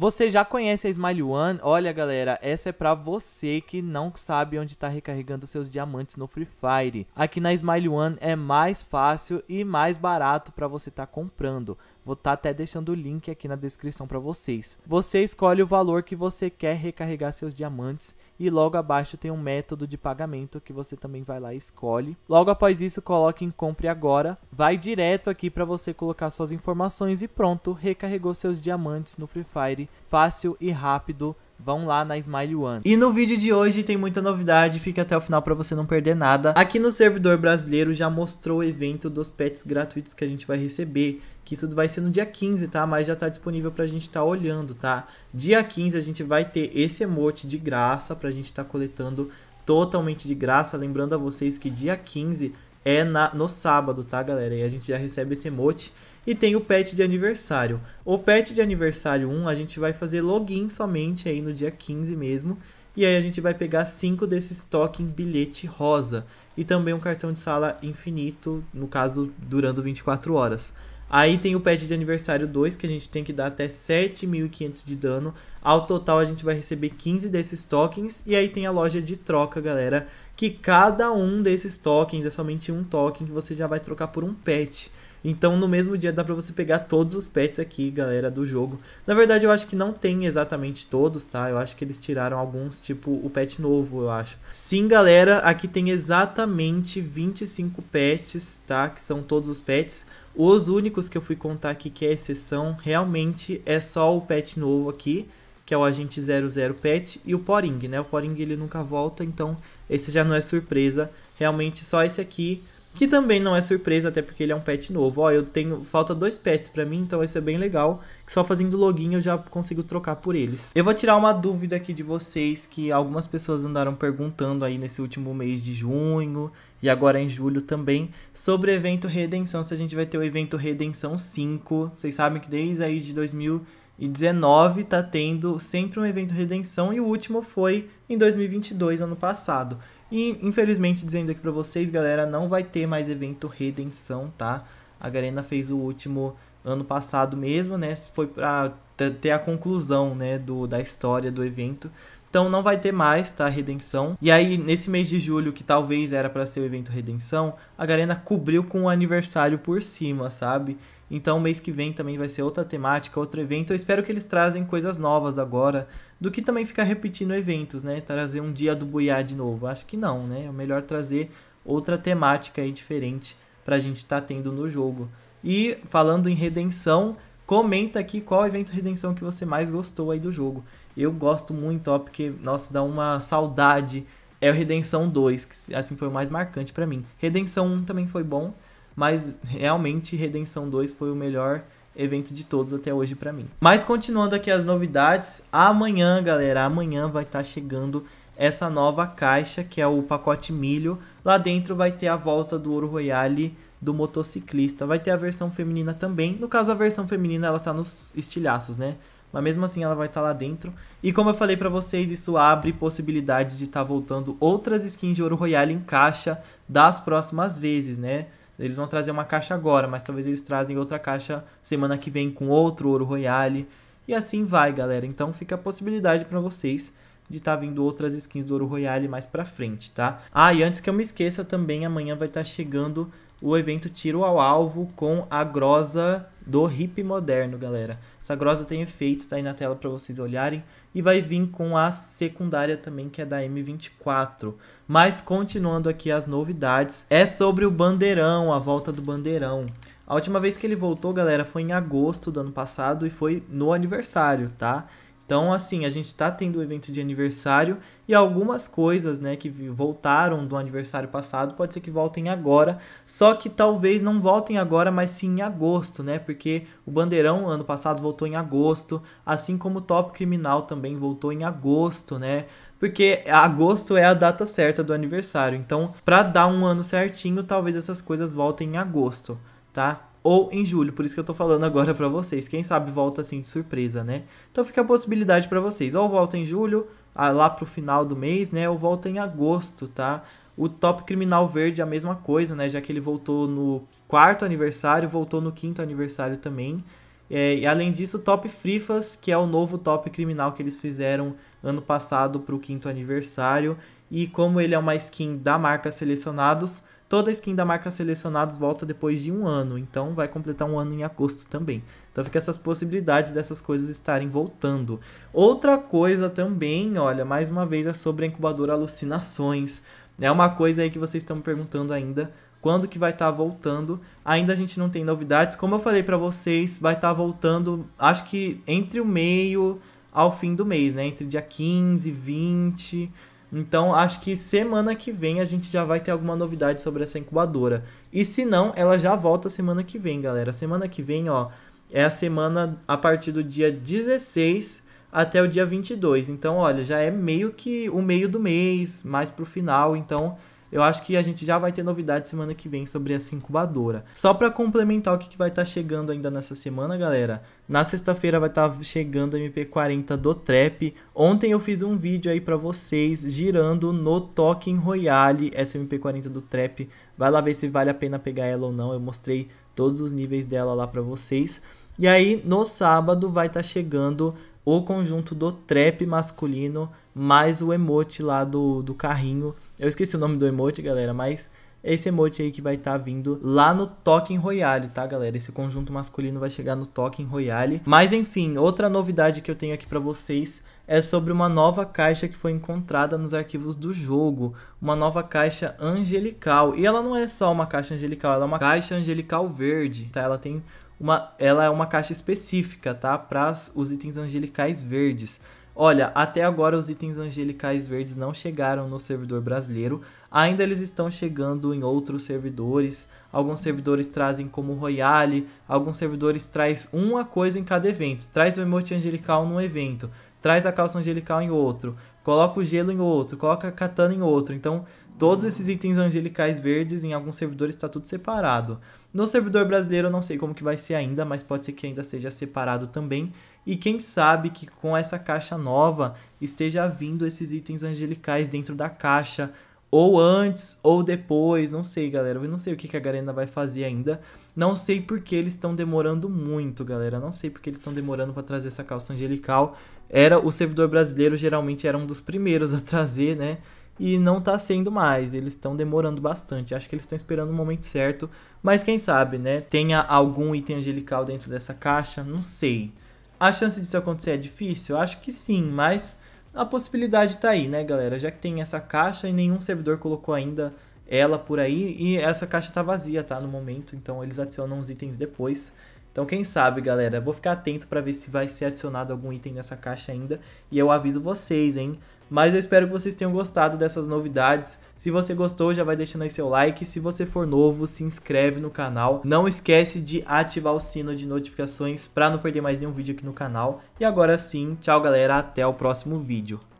Você já conhece a Smile One? Olha, galera, essa é pra você que não sabe onde tá recarregando seus diamantes no Free Fire. Aqui na Smile One é mais fácil e mais barato para você tá comprando. Vou estar tá até deixando o link aqui na descrição para vocês. Você escolhe o valor que você quer recarregar seus diamantes e logo abaixo tem um método de pagamento que você também vai lá e escolhe. Logo após isso, coloque em compre agora. Vai direto aqui para você colocar suas informações e pronto, recarregou seus diamantes no Free Fire, fácil e rápido vão lá na Smile One. E no vídeo de hoje tem muita novidade, fica até o final para você não perder nada. Aqui no servidor brasileiro já mostrou o evento dos pets gratuitos que a gente vai receber, que isso vai ser no dia 15, tá? Mas já tá disponível pra gente estar tá olhando, tá? Dia 15 a gente vai ter esse emote de graça pra gente estar tá coletando totalmente de graça, lembrando a vocês que dia 15 é na, no sábado, tá, galera? E a gente já recebe esse emote. E tem o pet de aniversário. O pet de aniversário 1 a gente vai fazer login somente aí no dia 15 mesmo. E aí a gente vai pegar 5 desses token bilhete rosa. E também um cartão de sala infinito, no caso durando 24 horas. Aí tem o pet de aniversário 2, que a gente tem que dar até 7.500 de dano. Ao total, a gente vai receber 15 desses tokens. E aí tem a loja de troca, galera, que cada um desses tokens, é somente um token, que você já vai trocar por um pet. Então no mesmo dia dá pra você pegar todos os pets aqui, galera, do jogo. Na verdade eu acho que não tem exatamente todos, tá? Eu acho que eles tiraram alguns, tipo o pet novo, eu acho. Sim, galera, aqui tem exatamente 25 pets, tá? Que são todos os pets. Os únicos que eu fui contar aqui que é exceção, realmente é só o pet novo aqui, que é o agente 00 pet e o Poring, né? O Poring ele nunca volta, então esse já não é surpresa. Realmente só esse aqui que também não é surpresa, até porque ele é um pet novo. Ó, eu tenho. Falta dois pets para mim, então vai ser bem legal. só fazendo login eu já consigo trocar por eles. Eu vou tirar uma dúvida aqui de vocês que algumas pessoas andaram perguntando aí nesse último mês de junho e agora em julho também, sobre o evento Redenção, se a gente vai ter o evento Redenção 5. Vocês sabem que desde aí de 2000 2019 tá tendo sempre um evento redenção e o último foi em 2022, ano passado. E infelizmente dizendo aqui para vocês, galera, não vai ter mais evento redenção, tá? A Garena fez o último ano passado mesmo, né? Foi para ter a conclusão, né, do da história do evento. Então não vai ter mais, tá? Redenção. E aí, nesse mês de julho, que talvez era para ser o evento Redenção, a Garena cobriu com o aniversário por cima, sabe? Então, mês que vem também vai ser outra temática, outro evento. Eu espero que eles trazem coisas novas agora, do que também ficar repetindo eventos, né? Trazer um dia do Buiá de novo. Acho que não, né? É melhor trazer outra temática aí diferente pra gente estar tá tendo no jogo. E falando em redenção, comenta aqui qual evento redenção que você mais gostou aí do jogo. Eu gosto muito, ó, porque, nossa, dá uma saudade. É o Redenção 2, que assim foi o mais marcante para mim. Redenção 1 também foi bom, mas realmente Redenção 2 foi o melhor evento de todos até hoje para mim. Mas continuando aqui as novidades, amanhã, galera, amanhã vai estar tá chegando essa nova caixa, que é o pacote milho. Lá dentro vai ter a volta do Ouro Royale do motociclista. Vai ter a versão feminina também. No caso, a versão feminina ela tá nos estilhaços, né? Mas mesmo assim ela vai estar tá lá dentro. E como eu falei para vocês, isso abre possibilidades de estar tá voltando outras skins de Ouro Royale em caixa das próximas vezes, né? Eles vão trazer uma caixa agora, mas talvez eles trazem outra caixa semana que vem com outro ouro royale. E assim vai, galera. Então fica a possibilidade para vocês de estar tá vindo outras skins do Ouro Royale mais pra frente, tá? Ah, e antes que eu me esqueça também, amanhã vai estar tá chegando o evento Tiro ao Alvo com a Grosa do Hip Moderno, galera. Essa Grosa tem efeito, tá aí na tela para vocês olharem. E vai vir com a secundária também, que é da M24. Mas continuando aqui as novidades, é sobre o Bandeirão, a volta do Bandeirão. A última vez que ele voltou, galera, foi em agosto do ano passado e foi no aniversário, tá? Então, assim, a gente está tendo o um evento de aniversário e algumas coisas, né, que voltaram do aniversário passado, pode ser que voltem agora. Só que talvez não voltem agora, mas sim em agosto, né? Porque o Bandeirão ano passado voltou em agosto, assim como o Top Criminal também voltou em agosto, né? Porque agosto é a data certa do aniversário. Então, para dar um ano certinho, talvez essas coisas voltem em agosto, tá? ou em julho. Por isso que eu tô falando agora para vocês. Quem sabe volta assim de surpresa, né? Então fica a possibilidade para vocês. Ou volta em julho, ah, lá pro final do mês, né? Ou volta em agosto, tá? O Top Criminal Verde é a mesma coisa, né? Já que ele voltou no quarto aniversário, voltou no quinto aniversário também. É, e além disso, o Top Frifas, que é o novo Top Criminal que eles fizeram ano passado pro quinto aniversário. E como ele é uma skin da marca Selecionados, Toda skin da marca selecionados volta depois de um ano, então vai completar um ano em agosto também. Então fica essas possibilidades dessas coisas estarem voltando. Outra coisa também, olha, mais uma vez é sobre a incubadora alucinações. É uma coisa aí que vocês estão me perguntando ainda, quando que vai estar tá voltando. Ainda a gente não tem novidades. Como eu falei para vocês, vai estar tá voltando, acho que entre o meio ao fim do mês, né? Entre dia 15, 20, então acho que semana que vem a gente já vai ter alguma novidade sobre essa incubadora. E se não, ela já volta semana que vem, galera. Semana que vem, ó, é a semana a partir do dia 16 até o dia 22. Então, olha, já é meio que o meio do mês, mais pro final, então eu acho que a gente já vai ter novidade semana que vem sobre essa incubadora. Só para complementar o que, que vai estar tá chegando ainda nessa semana, galera. Na sexta-feira vai estar tá chegando MP40 do Trap. Ontem eu fiz um vídeo aí para vocês girando no Talking Royale essa MP40 do Trap. Vai lá ver se vale a pena pegar ela ou não. Eu mostrei todos os níveis dela lá para vocês. E aí no sábado vai estar tá chegando o conjunto do trap masculino mais o emote lá do, do carrinho eu esqueci o nome do emote, galera, mas é esse emote aí que vai estar tá vindo lá no Token Royale, tá, galera? Esse conjunto masculino vai chegar no Token Royale. Mas enfim, outra novidade que eu tenho aqui para vocês é sobre uma nova caixa que foi encontrada nos arquivos do jogo, uma nova caixa angelical. E ela não é só uma caixa angelical, ela é uma caixa angelical verde, tá? Ela tem uma, ela é uma caixa específica, tá? Para os itens angelicais verdes. Olha, até agora os itens angelicais verdes não chegaram no servidor brasileiro, ainda eles estão chegando em outros servidores. Alguns servidores trazem como Royale, alguns servidores traz uma coisa em cada evento. Traz o emote angelical num evento, traz a calça angelical em outro, coloca o gelo em outro, coloca a katana em outro. Então, Todos esses itens angelicais verdes em alguns servidores está tudo separado. No servidor brasileiro eu não sei como que vai ser ainda, mas pode ser que ainda seja separado também. E quem sabe que com essa caixa nova esteja vindo esses itens angelicais dentro da caixa, ou antes ou depois, não sei, galera. Eu não sei o que a Garena vai fazer ainda. Não sei porque eles estão demorando muito, galera. Não sei porque eles estão demorando para trazer essa calça angelical. Era o servidor brasileiro geralmente era um dos primeiros a trazer, né? e não tá sendo mais. Eles estão demorando bastante. Acho que eles estão esperando o momento certo, mas quem sabe, né? Tenha algum item angelical dentro dessa caixa, não sei. A chance disso acontecer é difícil? Acho que sim, mas a possibilidade tá aí, né, galera? Já que tem essa caixa e nenhum servidor colocou ainda ela por aí e essa caixa tá vazia, tá, no momento, então eles adicionam os itens depois. Então, quem sabe, galera, eu vou ficar atento para ver se vai ser adicionado algum item nessa caixa ainda. E eu aviso vocês, hein? Mas eu espero que vocês tenham gostado dessas novidades. Se você gostou, já vai deixando aí seu like. Se você for novo, se inscreve no canal. Não esquece de ativar o sino de notificações para não perder mais nenhum vídeo aqui no canal. E agora sim, tchau galera, até o próximo vídeo.